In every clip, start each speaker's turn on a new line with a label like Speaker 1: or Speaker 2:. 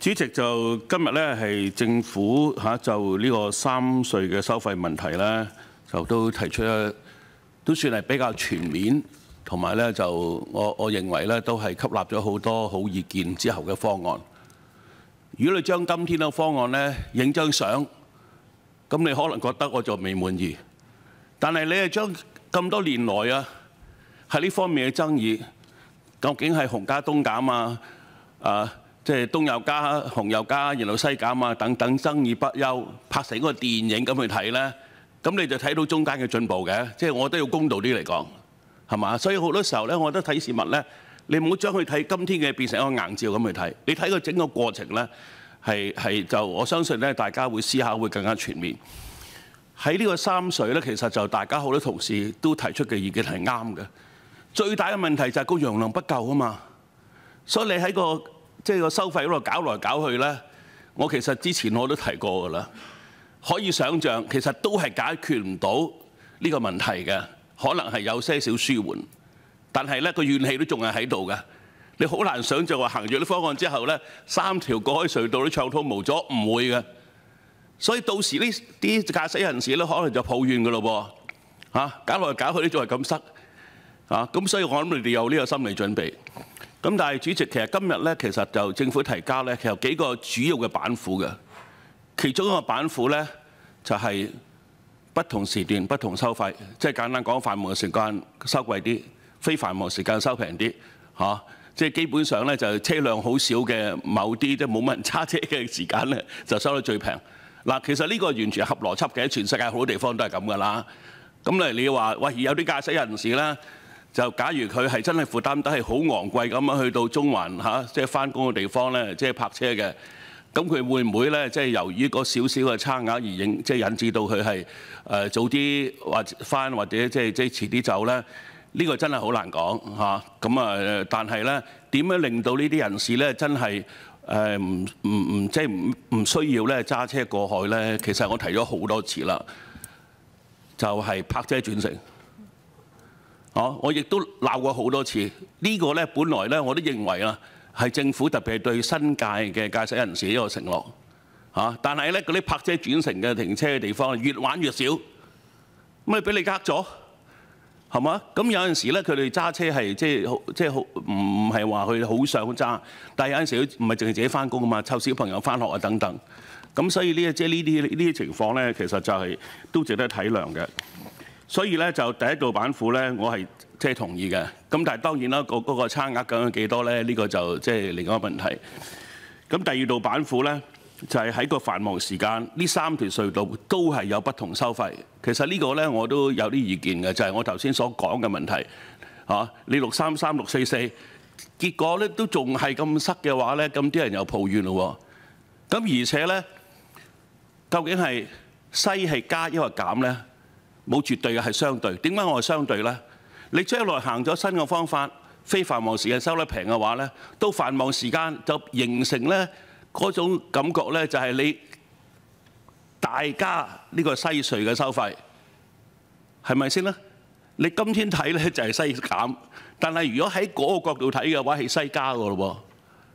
Speaker 1: 主席就今日咧，係政府嚇就呢個三税嘅收費問題咧，就都提出都算係比較全面，同埋咧就我我認為咧都係吸納咗好多好意見之後嘅方案。如果你將今天嘅方案咧影張相，咁你可能覺得我就未滿意，但係你係將咁多年來啊喺呢方面嘅爭議，究竟係洪家東減啊？啊！即係東又加、紅又加，然後西減啊，等等爭議不休，拍成個電影咁去睇呢，咁你就睇到中間嘅進步嘅。即係我都要公道啲嚟講，係嘛？所以好多時候呢，我覺得睇事物呢，你唔好將佢睇今天嘅變成一個硬照咁去睇，你睇個整個過程呢，係係就我相信呢，大家會思考會更加全面。喺呢個三水呢，其實就大家好多同事都提出嘅意見係啱嘅。最大嘅問題就係個容量不夠啊嘛，所以你喺個。即係個收費嗰度搞來搞去呢，我其實之前我都提過㗎啦。可以想像，其實都係解決唔到呢個問題嘅，可能係有些少舒緩，但係呢個怨氣都仲係喺度嘅。你好難想像話行著啲方案之後呢，三條過海隧道都暢通無阻，唔會嘅。所以到時呢啲駕駛人士呢，可能就抱怨㗎咯噃嚇，搞來搞去都仲係咁塞嚇，咁所以我諗你哋有呢個心理準備。咁但係主席，其實今日咧，其實就政府提交咧，其實幾個主要嘅板斧嘅，其中一個板斧咧就係不同時段不同收費，即係簡單講繁忙嘅時間收貴啲，非繁忙時間收平啲，嚇，即係基本上咧就車輛好少嘅某啲即係冇乜人揸車嘅時間咧 就收得最平。嗱，其實呢個完全合邏輯嘅，全世界好多地方都係咁噶啦。咁例如你話喂，有啲駕駛人士啦。就假如佢係真係負擔得係好昂貴咁樣去到中環嚇，即係翻工嘅地方咧，即係泊車嘅，咁佢會唔會咧，即係由於嗰少少嘅差額而引，即係引致到佢係誒早啲或翻或者即係即係遲啲走咧？呢個真係好難講嚇。咁啊，但係咧點樣令到呢啲人士咧真係誒唔唔唔，即係唔唔需要咧揸車過海咧？其實我提咗好多次啦，就係泊車轉乘。哦，我亦都鬧過好多次。呢個咧，本來咧，我都認為啊，係政府特別係對新界嘅駕駛人士一個承諾。嚇，但係咧，嗰啲泊車轉乘嘅停車嘅地方越玩越少。咁咪俾你呃咗，係嘛？咁有陣時咧，佢哋揸車係即係即係好唔係話佢好想揸，但係有陣時唔係淨係自己翻工啊嘛，湊小朋友翻學啊等等。咁所以呢，即係呢啲呢啲情況咧，其實就係都值得體諒嘅。所以咧就第一道板斧咧，我係即係同意嘅。咁但係當然啦，個嗰個差額究竟幾多咧？呢個就即係另一個問題。咁第二道板斧咧，就係喺個繁忙時間，呢三條隧道都係有不同收費。其實呢個咧我都有啲意見嘅，就係我頭先所講嘅問題。嚇，你六三三六四四，結果咧都仲係咁塞嘅話咧，咁啲人又抱怨咯。咁而且咧，究竟係西係加抑或減咧？冇絕對嘅係相對，點解我係相對呢？你將來行咗新嘅方法，非繁忙時間收得平嘅話呢，都繁忙時間就形成呢嗰種感覺呢，就係你大家呢個西税嘅收費係咪先呢？你今天睇呢就係西減，但係如果喺嗰個角度睇嘅話，係西加嘅咯喎。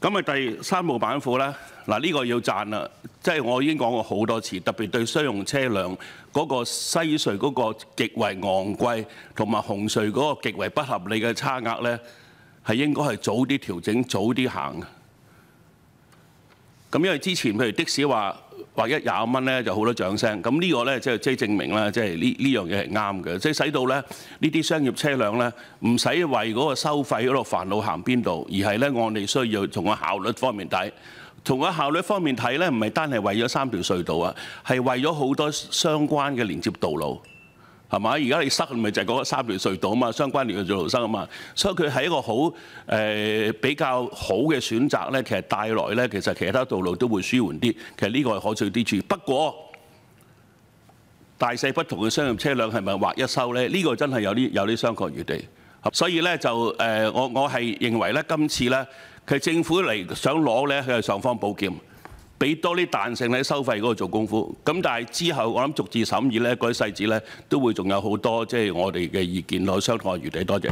Speaker 1: 咁咪第三部板斧咧？嗱呢個要讚啦，即係我已經講過好多次，特別對商用車輛嗰個西隧嗰個極為昂貴，同埋紅隧嗰個極為不合理嘅差額咧，係應該係早啲調整，早啲行。咁因為之前譬如的士話。話一廿蚊咧就好多掌聲，咁呢個咧即係即係證明啦，即係呢呢樣嘢係啱嘅，即係使到咧呢啲商業車輛咧唔使為嗰個收費嗰度煩惱行邊度，而係咧按你需要，從個效率方面睇，從個效率方面睇咧，唔係單係為咗三條隧道啊，係為咗好多相關嘅連接道路。係嘛？而家你塞咪就係講三條隧道啊嘛，相關連嘅做路生啊嘛，所以佢係一個好誒比較好嘅選擇咧。其實帶來咧，其實其他道路都會舒緩啲。其實呢個係可取之處。不過大細不同嘅商業車輛係咪劃一收咧？呢個真係有啲有啲商榷餘地。所以咧就誒，我我係認為咧，今次咧，其實政府嚟想攞咧，佢係上方保劍。俾多啲彈性喺收費嗰度做功夫，咁但係之後我諗逐字審議咧嗰啲細節咧，都會仲有好多即係我哋嘅意見咯，商討嘅餘地多謝。